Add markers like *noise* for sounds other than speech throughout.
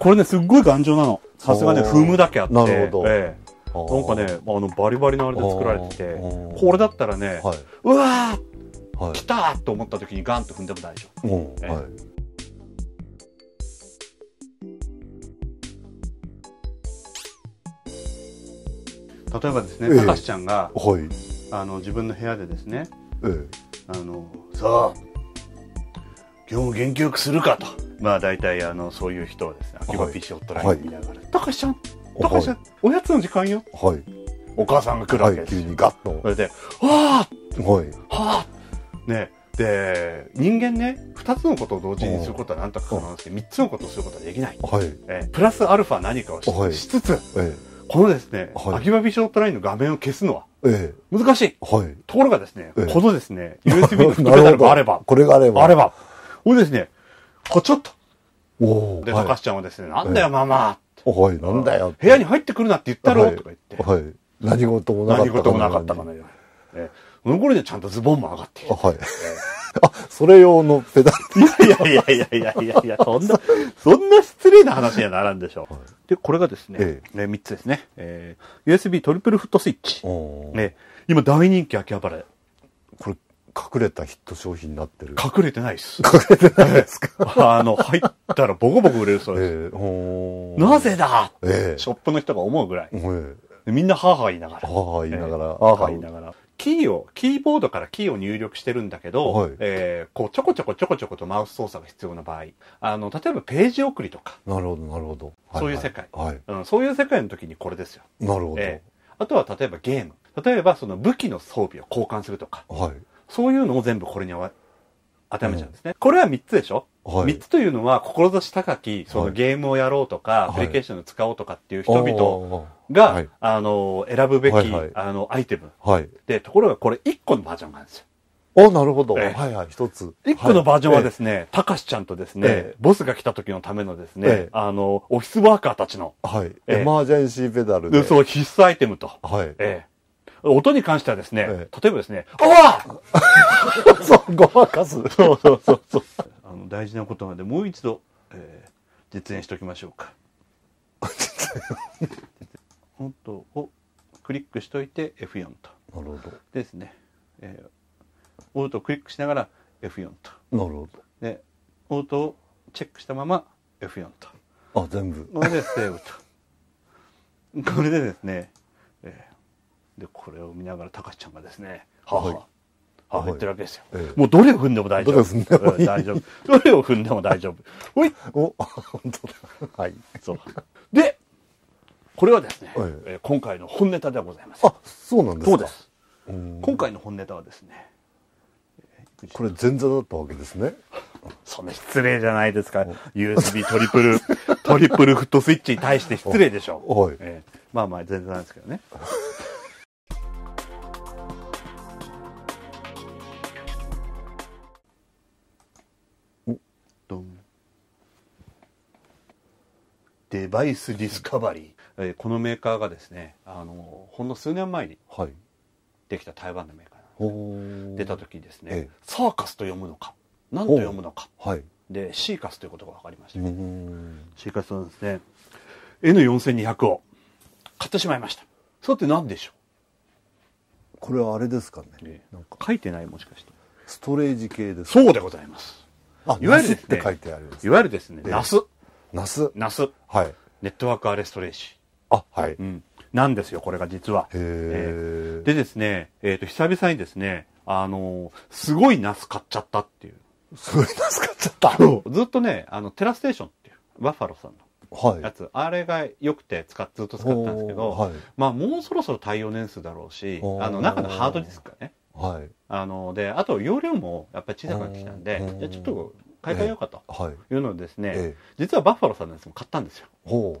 これね、すっごい頑丈なの。さすがね、踏むだけあって。なるほど。ええなんかね、あのバリバリのあれで作られてて、これだったらね、はい、うわー、はい、来たと思った時にガンと踏んでも大丈夫。はい例えばですね、たかしちゃんが、はい、あの自分の部屋でですね、ええ、あのさあ今日も元気よくするかとまあ大体あのそういう人はですね秋葉 PC ホットライン見ながら「たかしちゃんたかしちゃんおやつの時間よ」はいお母さんが来るわけです、急にガッとそれで「あ!」はい「はあ!」ねで人間ね2つのことを同時にすることは何とか可能ですけど3つのことをすることはできない、はいプラスアルファ何かをし,、つつ、このですね、秋葉ビショットラインの画面を消すのはええ、難しい、はい、ところがですね、このですね USB *laughs* の副ペタルがあればこれがあればあればこれですねこちょっと。おで、高橋ちゃんはですね、なんだよ、ママ。おい、なんだよ。部屋に入ってくるなって言ったろ、とか言って。はい。何事もなかったかの何事もなかったかのその頃にちゃんとズボンも上がっている。はい。*laughs* あ、それ用のペダル。*laughs* いやいやいやいやいやいや、そんな、*laughs* そんな失礼な話にはならんでしょう。で、これがですね、え3つですね。えー、USB トリプルフットスイッチ。ね、今大人気秋葉原隠れたヒット商品になってる。隠れてないっす。隠れてないですかあの、入ったらボコボコ売れるそうです。えー、なぜだ、えー、ショップの人が思うぐらい。えー、みんな母言いながら。母言いながら。母言いながら。キーを、キーボードからキーを入力してるんだけど、はい、えー、こう、ちょこちょこちょこちょことマウス操作が必要な場合、あの、例えばページ送りとか。なるほど、なるほど。そういう世界、はい、はい、うん。そういう世界の時にこれですよ。なるほど。えー、あとは例えばゲーム。例えばその武器の装備を交換するとか。はい。そういうのを全部これに当てはめちゃうんですね。うん、これは3つでしょはい、3つというのは、志高き、そのゲームをやろうとか、はい、アプリケーションを使おうとかっていう人々が、はい、あの、選ぶべき、はいはい、あの、アイテム。はい、で、ところがこれ1個のバージョンがあるんですよ。あ、なるほど。はいはい、一つ。一個のバージョンはですね、たかしちゃんとですね、ボスが来た時のためのですね、あの、オフィスワーカーたちの。はい。エマージェンシーペダルで。そう、必須アイテムと。はい。ええ。音に関してはですね、ええ、例えばですね、あわ *laughs* そう、ごまかす。そうそうそうそう。*laughs* あの大事なことなで、もう一度、えー、実演しておきましょうか。*laughs* 音をクリックしといて F4 と。なるほど。ですね。えー、オートをクリックしながら F4 と。なるほど。で、オートをチェックしたまま F4 と。あ、全部。これでセーブと。これでですね、えーでこれを見ながらたかちゃんがですね「はは」はい」は言ってるわけですよ、ええ、もうどれを踏んでも大丈夫。どれ,、大丈夫。どれを踏んでも大丈夫。ほいお、本当だ。はい。そう。で、これはですね、ええ、今回の本ネタではございます。あ、そうなんですかそうです。今回の本ネタはですね、これ前座だったわけですね。そんな失礼じゃないですか。USB トリプル、トリプルフットスイッチに対して失礼でしょう。*laughs* ええ、まあまあ前座なんですけどね。バイスディスカバリー、えー、このメーカーがですねあのほんの数年前にできた台湾のメーカー、はい、出た時にですね、ええ、サーカスと読むのか何と読むのか、はい、でシーカスということが分かりましたシーカスはですね N4200 を買ってしまいましたそれって何でしょうこれはあれですかね、ええ、なんか書いてないもしかしてストレージ系ですそうでございますあいわゆる、って書いてある、いわゆるですね、ナスナスナスはいネットワークアレストレーション。あ、はい。うん。なんですよ、これが実は。へえー、でですね、えっ、ー、と、久々にですね、あのすごいナス買っちゃったっていう。すごいナス買っちゃったずっとね、あの、テラステーションっていう、バッファローさんの。はい、やつ、あれが良くて使っずっと使ったんですけど、はい、まあもうそろそろ対応年数だろうしあの中のハードディスクがね、はい、あのであと容量もやっぱり小さくなってきたんでじゃちょっと買い替えようかというのをですね、え実はバッファローさんのやつも買ったんですよ。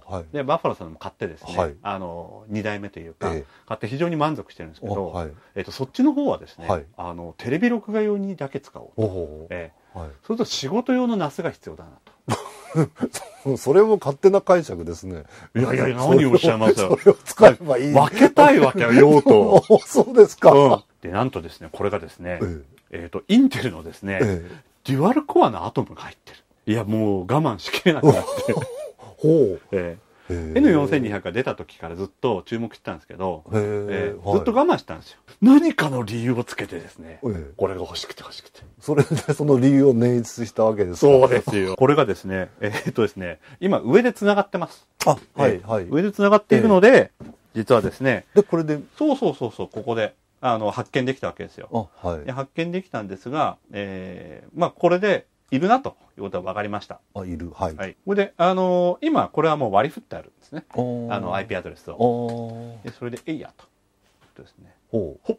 はい、でバッファローさんも買ってですね、はい、あの2代目というか、え買って非常に満足してるんですけど、はい、えーと、そっちの方はですね、あのテレビ録画用にだけ使おうと、えーはい、それと仕事用のナスが必要だなと。*laughs* それも勝手な解釈ですね。いやいや、何をおっしゃいますそれを使えばいい。分けたいわけよ、用途。*laughs* そうですか、うん、で、なんとですね、これがですね、えっ、えー、と、インテルのですね、えデュアルコアのアトムが入ってるいやもう我慢しきれなくなって *laughs* ほう、えー、N4200 が出た時からずっと注目してたんですけど、えー、ずっと我慢したんですよ、何かの理由をつけてですね、えー、これが欲しくて欲しくてそれでその理由を捻出したわけですかそうですよこれがですねえー、っとですね今上でつながってますあはい、はい、上でつながっているので、実はですねでこれでそうそうそうそうここであの発見できたわけですよ。はい、で発見できたんですが、えーまあ、これでいるなということは分かりました。あいるはい。はい、で、あのー、今これはもう割り振ってあるんですね。あの IP アドレスを。でそれで「えいや」と。ですね。ほう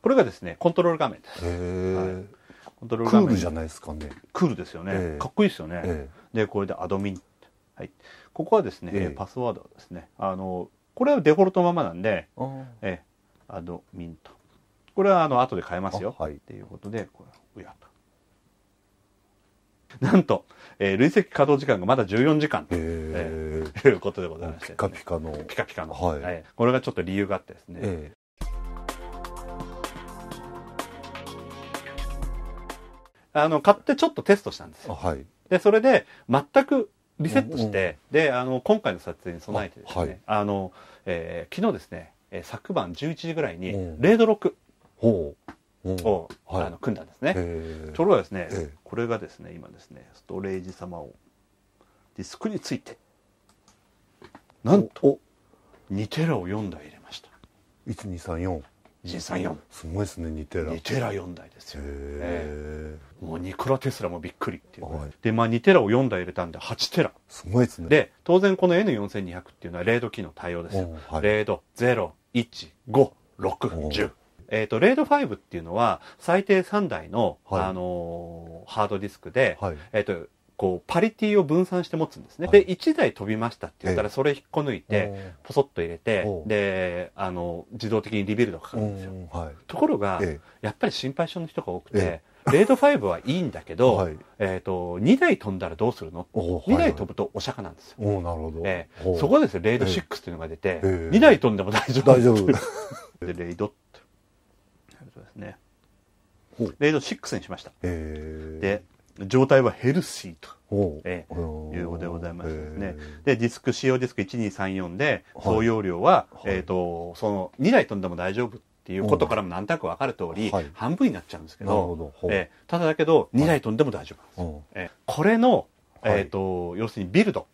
これがですねコントロール画面です。はい、コントロール画面クールじゃないですかね。クールですよね。かっこいいですよね。でこれでアドミン。はい。ここはですね、パスワードですね。あのこれはデフォルトままなんで、えー、アドミンと。これはあの後で変えますよ、はい、っていうことでうやとなんと、えー、累積稼働時間がまだ14時間と、えー、ということでございまして、ピカピカのピカピカの、はい、はい、これがちょっと理由があってですね、えーあの買ってちょっとテストしたんですよ。はい、でそれで全くリセットして、うん、であの今回の撮影に備えてですね、あはい、あのえー、昨日ですね、えー、昨晩11時ぐらいに0度6、ほうを、はい、あの組んだんですねところがですねこれがですね今ですねストレージ様をディスクについてなんと2テラを4台入れました1234 134すごいですね2テラ2テラ4台ですよ、えもうニコラ・テスラもびっくりっていう、はい、で、まあ、2テラを4台入れたんで8テラすごいですねで当然この N4200 っていうのは0度機能対応ですよ、はい、0度0 1 5 6 1 0えっ、ー、と、レード5っていうのは、最低3台の、はい、あのー、ハードディスクで、はい、えっ、ー、と、こう、パリティを分散して持つんですね。はい、で、1台飛びましたって言ったら、それ引っこ抜いて、ポソッと入れて、で、あの、自動的にリビルドかかるんですよ。ところが、やっぱり心配性の人が多くて、レード5はいいんだけど、はい、えっ、ー、と、2台飛んだらどうするの、は ?2 台飛ぶとお釈迦なんですよ。なるほど。えそこですレード6というのが出て、2台飛んでも大丈夫。大丈夫。*laughs* で、レイドっことですねレイド6にしましたで状態はヘルシーと、えー、いうことでございますね。で、ディスク、使用ディスク1234で、総容量は、はい、えっ、ー、と、その、2台飛んでも大丈夫っていうことからもなんとなく分かる通り、はい、半分になっちゃうんですけど、どえー、ただだけど、2台飛んでも大丈夫なんです。はい、えー、これの、えっ、と、要するにビルド、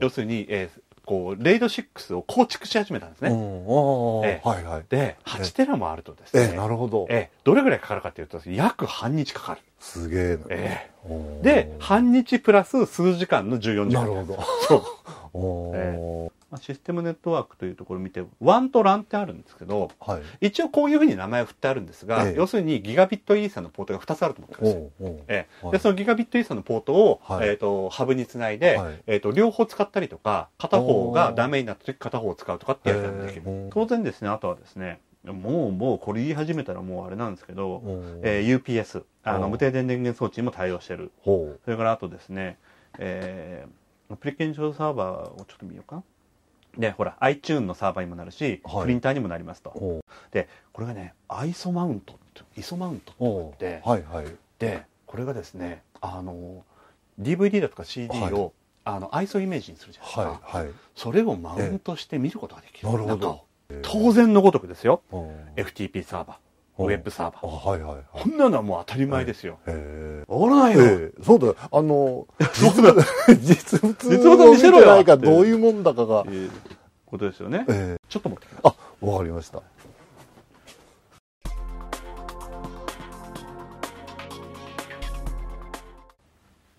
要するに、えーこう、レイド6を構築し始めたんですね。ええ、はいはい。で、8テラもあるとですね。ええ、なるほど。ええ、どれぐらいかかるかというと、約半日かかる。すげえな。ええ。で、半日プラス数時間の14時間。なるほど。そう。*laughs* おえシステムネットワークというところを見て、ワンとランってあるんですけど、はい、一応こういうふうに名前を振ってあるんですが、ええ、要するにギガビットイーサのポートが2つあると思ってますおうええ、はい、で、そのギガビットイーサのポートを、はい、えっ、ー、と、ハブにつないで、えっ、ー、と、両方使ったりとか、片方がダメになった時片方を使うとかってやり方ができる。当然ですね、あとはですね、もうもうこれ言い始めたらもうあれなんですけど、えー、UPS、あの無停電電源装置にも対応してる。それからあとですね、えー、アプリケーションサーバーをちょっと見ようか。でほら iTune のサーバーにもなるし、プリンターにもなりますとでこれがねアイソマウントイソマウントってって、はいはい、でこれがですねあの DVD だとか CD を、あのアイソイメージにするじゃないですか、はいはい、それをマウントして見ることができる、えー、なるほど当然のごとくですよ、FTP サーバーウェブサーバー。はいはいはい、こんなのはもう当たり前ですよ。わ、えー、からないよ、そうだよ。あの、*laughs* 実物、実物を見せろよ。どういうもんだかが。ことですよね。えー、ちょっと待ってあ、わかりました。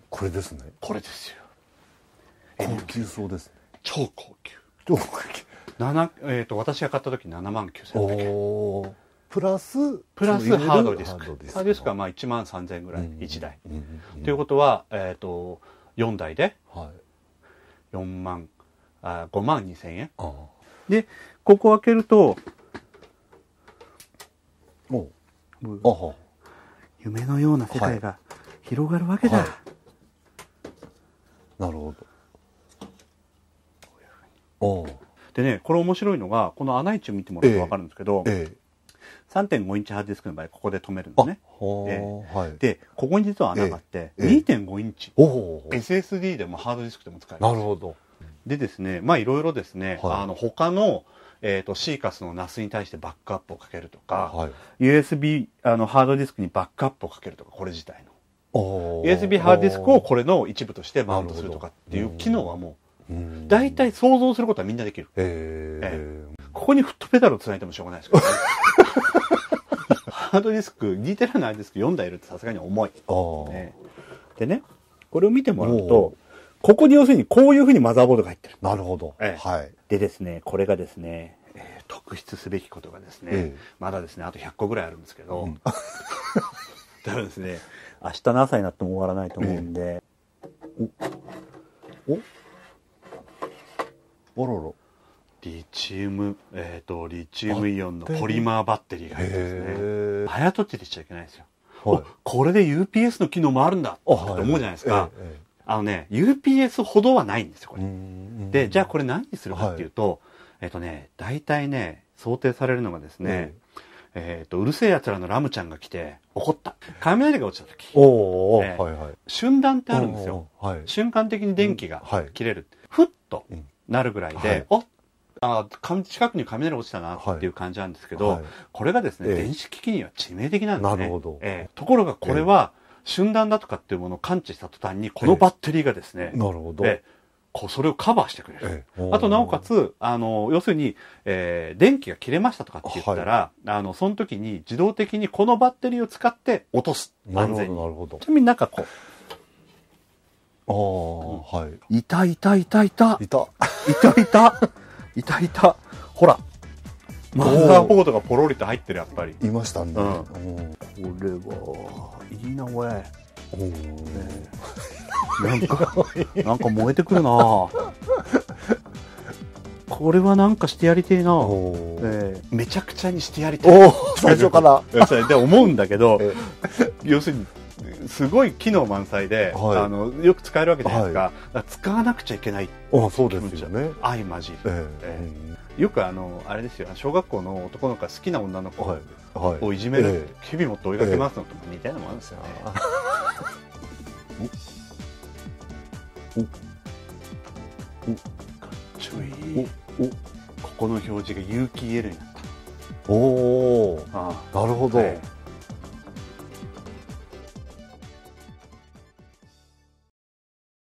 これですね。これですよ。高級そうです超高級。超高級。7えっ、と私が買った時7万9千円。おお。プラスプラスハードディスクハードディスクはまあ1万3000円ぐらい、う1台、ということは、えー、と4台で4万、あ5万2000円でここ開けるとお夢のような世界が広がるわけだ、なるほどおでねこれ面白いのがこの穴位置を見てもらうと分かるんですけど、ええ3.5インチハードディスクの場合ここで止めるんですね。でここに実は穴があって、2.5インチ SSD でもハードディスクでも使えます。なるほどでですねまあいろいろですね、はい、あの他のえーと、シーカスの NAS に対してバックアップをかけるとか、はい、USB あのハードディスクにバックアップをかけるとかこれ自体の USB ハードディスクをこれの一部としてマウントするとかっていう機能はもう大体想像することはみんなできる、えー、ここにフットペダルをつないでもしょうがないですけど、ねハードディスク、2テラのハードディスク4台いるってさすがに重い、ね。でね、これを見てもらうと、ここに要するにこういうふうにマザーボードが入ってる。なるほど。ええ、はい。でですね、これがですね、えー、特筆すべきことがですね、え、まだですね、あと100個ぐらいあるんですけど、うん、*laughs* だからですね、明日の朝になっても終わらないと思うんで、おおおろろ。リチウム、えっ、ー、と、リチウムイオンのポリマーバッテリーが入ってですね。早とちりしちゃいけないんですよ。はい、これで UPS の機能もあるんだって思うじゃないですか。あのね、UPS ほどはないんですよ、これ。で、じゃあこれ何にするかっていうと、はい、えっとね、大体ね、想定されるのがですね、えっと、うるせえ奴らのラムちゃんが来て、怒った。雷が落ちた時。おおはいはい。瞬断ってあるんですよ。瞬間的に電気が切れる。ふっとなるぐらいで、おっあ近くに雷落ちたなっていう感じなんですけど、はいはい、これがですね、電子機器には致命的なんですね。なるほど。えー、ところがこれは、瞬断だとかっていうものを感知した途端に、このバッテリーがですね、なるほど。えー、それをカバーしてくれる。あと、なおかつ、あの、要するに、えー、電気が切れましたとかって言ったら、はい、あの、その時に自動的にこのバッテリーを使って落とす。安全に。なるほど。ちなみになんかこう、ああ、はい。いたいたいたいた。いた。いたいた。いたいたほらマザーポートがポロリと入ってるやっぱりいましたね、うん、これはいいなこれおお、ね、なんかなんか燃えてくるな *laughs* これはなんかしてやりてえな、えー、めちゃくちゃにしてやりたい最初から *laughs* で思うんだけど、要するにすごい機能満載で、はい、あのよく使えるわけじゃないですかはい、か使わなくちゃいけないあそうですよね相まじる、えーえー、よくあのあれですよ小学校の男の子が好きな女の子をいじめる、はいはいえ持って追いかけますのと似たようなもんですよね。かっちょいいここの表示が有機 EL になったおおなるほど、